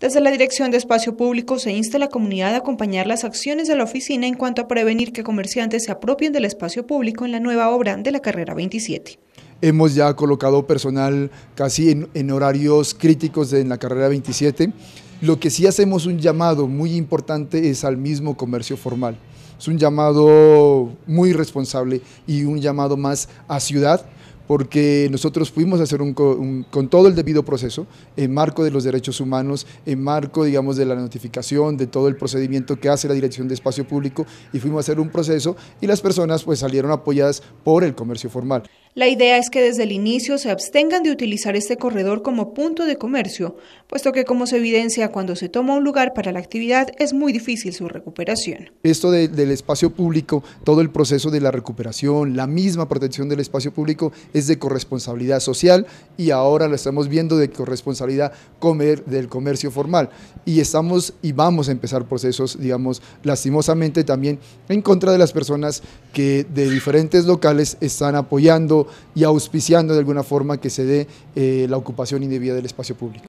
Desde la Dirección de Espacio Público se insta a la comunidad a acompañar las acciones de la oficina en cuanto a prevenir que comerciantes se apropien del espacio público en la nueva obra de la carrera 27. Hemos ya colocado personal casi en, horarios críticos en la carrera 27. Lo que sí hacemos un llamado muy importante es al mismo comercio formal. Es un llamado muy responsable y un llamado más a ciudad porque nosotros fuimos a hacer con todo el debido proceso, en marco de los derechos humanos, en marco, digamos, de la notificación, de todo el procedimiento que hace la Dirección de Espacio Público, y fuimos a hacer un proceso y las personas pues salieron apoyadas por el comercio formal. La idea es que desde el inicio se abstengan de utilizar este corredor como punto de comercio, puesto que como se evidencia cuando se toma un lugar para la actividad es muy difícil su recuperación. Esto del espacio público, todo el proceso de la recuperación, la misma protección del espacio público es de corresponsabilidad social y ahora lo estamos viendo de corresponsabilidad comer, del comercio formal y estamos y vamos a empezar procesos, digamos, lastimosamente también en contra de las personas que de diferentes locales están apoyando y auspiciando de alguna forma que se dé eh, la ocupación indebida del espacio público.